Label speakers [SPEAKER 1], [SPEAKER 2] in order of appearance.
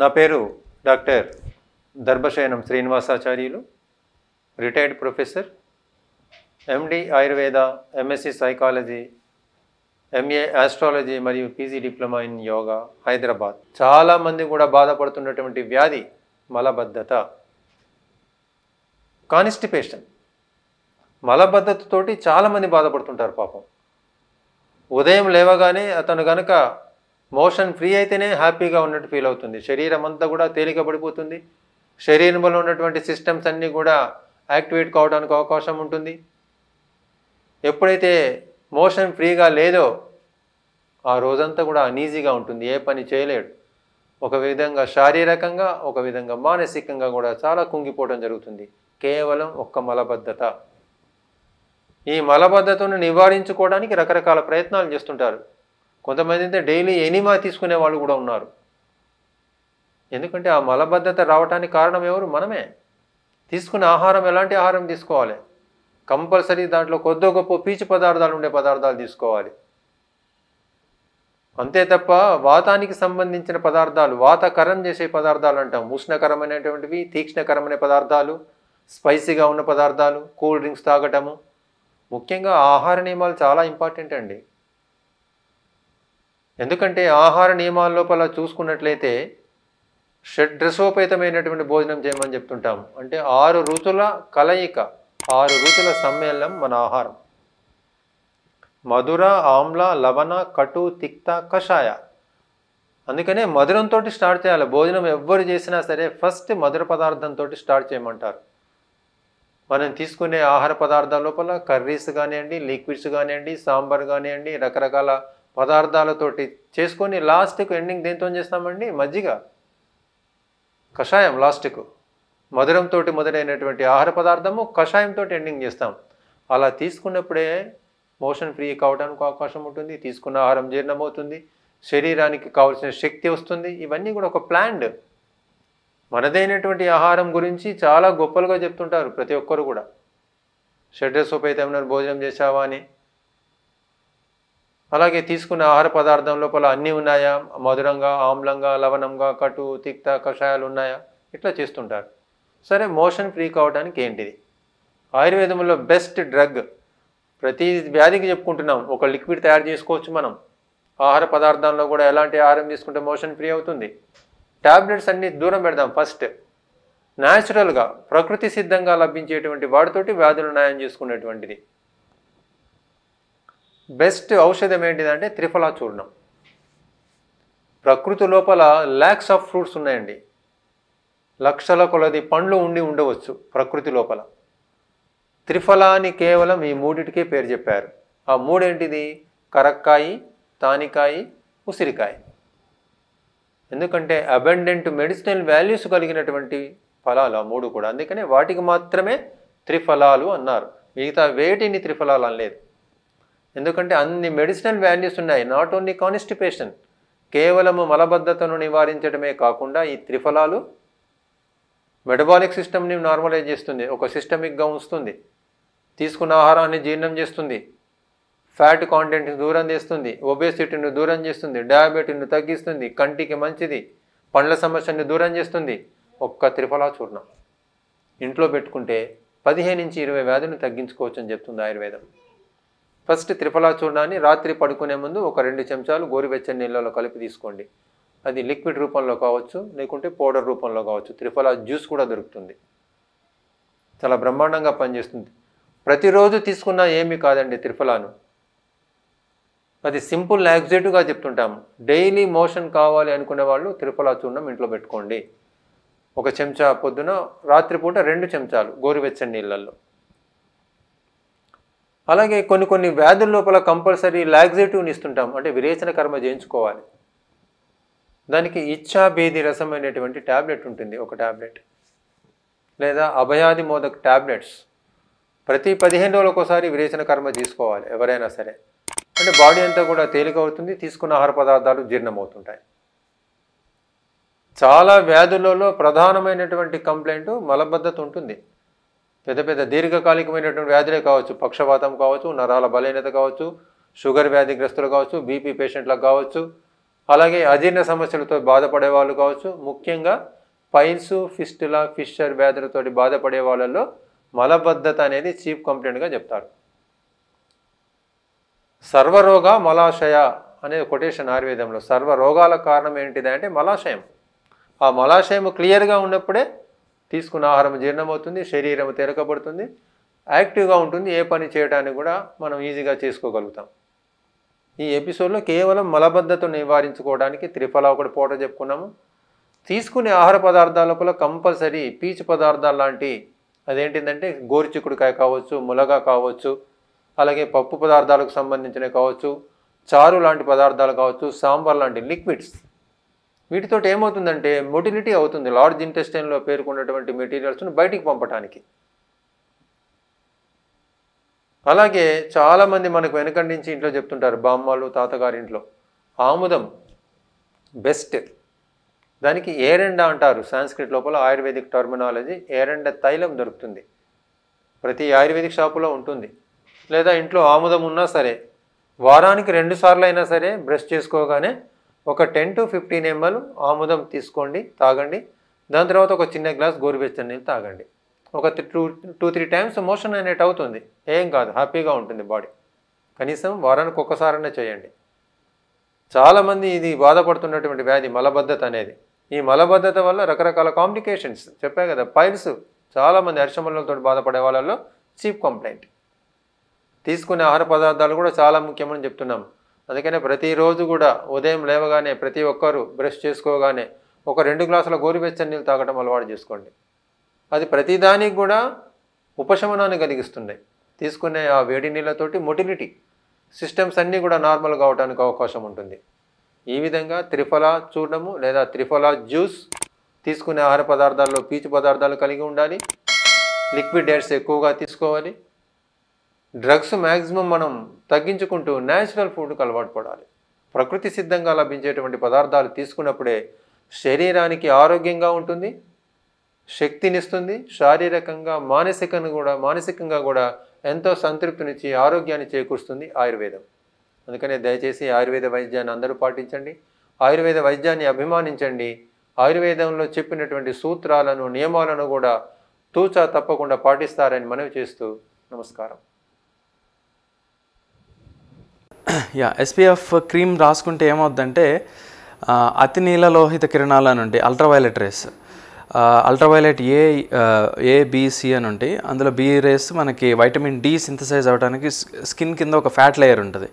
[SPEAKER 1] నా పేరు doctor Darbhashayanam Srinivasacharyulu retired professor MD Ayurveda MSc psychology MA astrology మరియు PG diploma in yoga Hyderabad చాలామంది కూడా బాధపడుతున్నటువంటి వ్యాధి మలబద్ధత కానిస్టిపేషన్ మలబద్ధతతోటి చాలామంది బాధపడుతుంటారు పాపం ఉదయం లేవగానే అతను గనక మోషన్ ఫ్రీ అయితేనే హ్యాపీగా ఉన్నట్టు ఫీల్ అవుతుంది శరీరం అంతా కూడా తేలిక పడిపోతుంది శరీరంలో ఉన్నటువంటి సిస్టమ్స్ అన్నీ కూడా యాక్టివేట్ కావడానికి అవకాశం ఉంటుంది ఎప్పుడైతే మోషన్ ఫ్రీగా లేదో ఆ రోజంతా కూడా అనీజీగా ఉంటుంది ఏ పని చేయలేడు ఒక విధంగా శారీరకంగా ఒక విధంగా మానసికంగా కూడా చాలా కుంగిపోవడం జరుగుతుంది కేవలం ఒక్క మలబద్ధత ఈ మలబద్ధతను నివారించుకోవడానికి రకరకాల ప్రయత్నాలు చేస్తుంటారు కొంతమంది అయితే డైలీ ఎనిమా తీసుకునే వాళ్ళు కూడా ఉన్నారు ఎందుకంటే ఆ మలబద్ధత రావడానికి కారణం ఎవరు మనమే తీసుకున్న ఆహారం ఎలాంటి ఆహారం తీసుకోవాలి కంపల్సరీ దాంట్లో కొద్దో గొప్ప పీచు పదార్థాలు ఉండే పదార్థాలు తీసుకోవాలి అంతే తప్ప వాతానికి సంబంధించిన పదార్థాలు వాతకరం చేసే పదార్థాలు అంటాం ఉష్ణకరమైనటువంటివి తీక్ష్ణకరమైన పదార్థాలు స్పైసీగా ఉన్న పదార్థాలు కూల్ డ్రింక్స్ తాగటము ముఖ్యంగా ఆహార నియమాలు చాలా ఇంపార్టెంట్ అండి ఎందుకంటే ఆహార నియమాల లోపల చూసుకున్నట్లయితే షడ్రసోపేతమైనటువంటి భోజనం చేయమని చెప్తుంటాము అంటే ఆరు రుచుల కలయిక ఆరు రుచుల సమ్మేళనం మన ఆహారం మధుర ఆమ్ల లవణ కటు తిక్త కషాయ అందుకనే మధురంతో స్టార్ట్ చేయాలి భోజనం ఎవ్వరు చేసినా సరే ఫస్ట్ మధుర పదార్థంతో స్టార్ట్ చేయమంటారు మనం తీసుకునే ఆహార పదార్థాల లోపల కర్రీస్ కానివ్వండి లిక్విడ్స్ కానివ్వండి సాంబార్ కానివ్వండి రకరకాల పదార్థాలతోటి చేసుకొని లాస్ట్కు ఎండింగ్ దేంతో చేస్తామండి మజ్జిగ కషాయం లాస్ట్కు మధురంతో మొదలైనటువంటి ఆహార పదార్థము కషాయంతో ఎండింగ్ చేస్తాం అలా తీసుకున్నప్పుడే మోషన్ ఫ్రీ కావడానికి అవకాశం ఉంటుంది తీసుకున్న ఆహారం జీర్ణమవుతుంది శరీరానికి కావలసిన శక్తి వస్తుంది ఇవన్నీ కూడా ఒక ప్లాండ్ మనదైనటువంటి ఆహారం గురించి చాలా గొప్పలుగా చెప్తుంటారు ప్రతి ఒక్కరు కూడా షడ్రసోపేతమైన భోజనం చేశావా అని అలాగే తీసుకున్న ఆహార పదార్థం లోపల అన్నీ ఉన్నాయా మధురంగా ఆమ్లంగా లవణంగా కటు తిక్త కషాయాలు ఉన్నాయా ఇట్లా చేస్తుంటారు సరే మోషన్ ఫ్రీ కావడానికి ఏంటిది ఆయుర్వేదంలో బెస్ట్ డ్రగ్ ప్రతి వ్యాధికి చెప్పుకుంటున్నాం ఒక లిక్విడ్ తయారు చేసుకోవచ్చు మనం ఆహార పదార్థాల్లో కూడా ఎలాంటి ఆహారం తీసుకుంటే మోషన్ ఫ్రీ అవుతుంది ట్యాబ్లెట్స్ అన్ని దూరం పెడదాం ఫస్ట్ న్యాచురల్గా ప్రకృతి సిద్ధంగా లభించేటువంటి వాటితోటి వ్యాధులు న్యాయం చేసుకునేటువంటిది బెస్ట్ ఔషధం ఏంటిదంటే త్రిఫలా చూర్ణం ప్రకృతి లోపల ల్యాక్స్ ఆఫ్ ఫ్రూట్స్ ఉన్నాయండి లక్షల కొలది పండ్లు ఉండి ఉండవచ్చు ప్రకృతి లోపల త్రిఫలాన్ని కేవలం ఈ మూడిటికే పేరు చెప్పారు ఆ మూడేంటిది కరక్కాయి తానికాయి ఉసిరికాయ ఎందుకంటే అబెండెంట్ మెడిసినల్ వాల్యూస్ కలిగినటువంటి ఫలాలు ఆ మూడు కూడా అందుకనే వాటికి మాత్రమే త్రిఫలాలు అన్నారు మిగతా వేటిని త్రిఫలాలు అనలేదు ఎందుకంటే అన్ని మెడిసినల్ వాల్యూస్ ఉన్నాయి నాట్ ఓన్లీ కాన్స్టిపేషన్ కేవలము మలబద్ధతను నివారించడమే కాకుండా ఈ త్రిఫలాలు మెటబాలిక్ సిస్టమ్ని నార్మలైజ్ చేస్తుంది ఒక సిస్టమిక్గా ఉంచుతుంది తీసుకున్న ఆహారాన్ని జీర్ణం చేస్తుంది ఫ్యాట్ కాంటెంట్ని దూరం చేస్తుంది ఒబేసిటీని దూరం చేస్తుంది డయాబెటీని తగ్గిస్తుంది కంటికి మంచిది పండ్ల సమస్యని దూరం చేస్తుంది ఒక్క త్రిఫలా చూర్ణం ఇంట్లో పెట్టుకుంటే పదిహేను నుంచి ఇరవై వ్యాధులను తగ్గించుకోవచ్చు అని చెప్తుంది ఆయుర్వేదం ఫస్ట్ త్రిఫలా చూర్ణాన్ని రాత్రి పడుకునే ముందు ఒక రెండు చెంచాలు గోరువెచ్చని నీళ్ళలో కలిపి తీసుకోండి అది లిక్విడ్ రూపంలో కావచ్చు లేకుంటే పౌడర్ రూపంలో కావచ్చు త్రిఫలా జ్యూస్ కూడా దొరుకుతుంది చాలా బ్రహ్మాండంగా పనిచేస్తుంది ప్రతిరోజు తీసుకున్నా ఏమీ కాదండి త్రిఫలాను అది సింపుల్ యాక్సిటివ్గా చెప్తుంటాము డైలీ మోషన్ కావాలి అనుకునే వాళ్ళు త్రిఫలా చూర్ణం ఇంట్లో పెట్టుకోండి ఒక చెంచా పొద్దున రాత్రిపూట రెండు చెంచాలు గోరువెచ్చని నీళ్ళల్లో అలాగే కొన్ని కొన్ని వ్యాధుల లోపల కంపల్సరీ లాగ్జేటివ్ని ఇస్తుంటాం అంటే విరేచన కర్మ చేయించుకోవాలి దానికి ఇచ్చాభేది రసం అనేటువంటి ట్యాబ్లెట్ ఉంటుంది ఒక ట్యాబ్లెట్ లేదా అభయాది మోదక్ ట్యాబ్లెట్స్ ప్రతి పదిహేను రోజులకోసారి విరేచన కర్మ తీసుకోవాలి ఎవరైనా సరే అంటే బాడీ అంతా కూడా తేలిక అవుతుంది తీసుకున్న ఆహార పదార్థాలు జీర్ణమవుతుంటాయి చాలా వ్యాధులలో ప్రధానమైనటువంటి కంప్లైంట్ మలబద్ధత ఉంటుంది పెద్ద పెద్ద దీర్ఘకాలికమైనటువంటి వ్యాధులే కావచ్చు పక్షపాతం కావచ్చు నరాల బలహీనత కావచ్చు షుగర్ వ్యాధిగ్రస్తులు కావచ్చు బీపీ పేషెంట్లకు కావచ్చు అలాగే అజీర్ణ సమస్యలతో బాధపడే వాళ్ళు కావచ్చు ముఖ్యంగా పైల్స్ ఫిస్టుల ఫిషర్ వ్యాధులతోటి బాధపడే వాళ్ళల్లో మలబద్ధత అనేది చీఫ్ కంప్లైంట్గా చెప్తారు సర్వరోగ మలాశయ అనేది కొటేషన్ ఆయుర్వేదంలో సర్వరోగాల కారణం ఏంటిదంటే మలాశయం ఆ మలాశయం క్లియర్గా ఉన్నప్పుడే తీసుకున్న ఆహారం జీర్ణమవుతుంది శరీరం తిరగబడుతుంది యాక్టివ్గా ఉంటుంది ఏ పని చేయడానికి కూడా మనం ఈజీగా చేసుకోగలుగుతాం ఈ ఎపిసోడ్లో కేవలం మలబద్ధతను నివారించుకోవడానికి త్రిఫలా ఒకటి పూట చెప్పుకున్నాము తీసుకునే ఆహార పదార్థాల లోపల కంపల్సరీ పీచు పదార్థాలు లాంటి అదేంటిదంటే గోరుచిక్కుడుకాయ కావచ్చు ములగా కావచ్చు అలాగే పప్పు పదార్థాలకు సంబంధించినవి కావచ్చు చారు లాంటి పదార్థాలు కావచ్చు సాంబార్ లాంటి లిక్విడ్స్ వీటితో ఏమవుతుందంటే మొటిలిటీ అవుతుంది లార్జ్ ఇంటెస్టైన్లో పేర్కొన్నటువంటి మెటీరియల్స్ను బయటికి పంపటానికి అలాగే చాలామంది మనకు వెనకండి నుంచి ఇంట్లో చెప్తుంటారు బామ్మలు తాతగారింట్లో ఆముదం బెస్ట్ దానికి ఏరెండ అంటారు సాంస్క్రిట్ లోపల ఆయుర్వేదిక్ టర్మినాలజీ ఏరెండ తైలం దొరుకుతుంది ప్రతి ఆయుర్వేదిక్ షాపులో ఉంటుంది లేదా ఇంట్లో ఆముదం ఉన్నా సరే వారానికి రెండుసార్లు అయినా సరే బ్రష్ చేసుకోగానే ఒక టెన్ టు ఫిఫ్టీన్ ఎంఎల్ ఆముదం తీసుకోండి తాగండి దాని తర్వాత ఒక చిన్న గ్లాస్ గోరువెచ్చని నీళ్ళు తాగండి ఒక two two three times motion అనేట్ అవుతుంది ఏం కాదు హ్యాపీగా ఉంటుంది బాడీ కనీసం వారానికి ఒక్కసారైనా చేయండి చాలామంది ఇది బాధపడుతున్నటువంటి వ్యాధి మలబద్ధత అనేది ఈ మలబద్ధత వల్ల రకరకాల కాంప్లికేషన్స్ చెప్పా కదా పైల్స్ చాలామంది అరిశమలతో బాధపడే వాళ్ళలో చీప్ కంప్లైంట్ తీసుకునే ఆహార పదార్థాలు కూడా చాలా ముఖ్యమని చెప్తున్నాము అందుకనే ప్రతిరోజు కూడా ఉదయం లేవగానే ప్రతి ఒక్కరు బ్రష్ చేసుకోగానే ఒక రెండు గ్లాసుల గోరువెచ్చని నీళ్ళు తాగడం అలవాటు చేసుకోండి అది ప్రతిదానికి కూడా ఉపశమనాన్ని కలిగిస్తున్నాయి తీసుకునే ఆ వేడి నీళ్ళతోటి మొటిలిటీ సిస్టమ్స్ అన్నీ కూడా నార్మల్ కావడానికి అవకాశం ఉంటుంది ఈ విధంగా త్రిఫలా చూడము లేదా త్రిఫలా జ్యూస్ తీసుకునే ఆహార పదార్థాల్లో పీచు పదార్థాలు కలిగి ఉండాలి లిక్విడ్ డైట్స్ ఎక్కువగా తీసుకోవాలి డ్రగ్స్ మ్యాక్సిమం మనం తగ్గించుకుంటూ న్యాచురల్ ఫుడ్కు అలవాటు పడాలి ప్రకృతి సిద్ధంగా లభించేటువంటి పదార్థాలు తీసుకున్నప్పుడే శరీరానికి ఆరోగ్యంగా ఉంటుంది శక్తినిస్తుంది శారీరకంగా మానసికంగా కూడా మానసికంగా కూడా ఎంతో సంతృప్తినిచ్చి ఆరోగ్యాన్ని చేకూరుస్తుంది ఆయుర్వేదం అందుకనే దయచేసి ఆయుర్వేద వైద్యాన్ని అందరూ పాటించండి ఆయుర్వేద వైద్యాన్ని అభిమానించండి ఆయుర్వేదంలో చెప్పినటువంటి సూత్రాలను నియమాలను కూడా తూచా తప్పకుండా పాటిస్తారని మనవి చేస్తూ నమస్కారం యా ఎస్పీఎఫ్ క్రీమ్ రాసుకుంటే ఏమవుద్దంటే అతి నీలలోహిత కిరణాలు అని ఉంటాయి ultraviolet rays ultraviolet A A B C అని ఉంటాయి అందులో బి రేస్ మనకి వైటమిన్ డి సింథసైజ్ అవ్వడానికి స్కిన్ కింద ఒక ఫ్యాట్ లేయర్ ఉంటుంది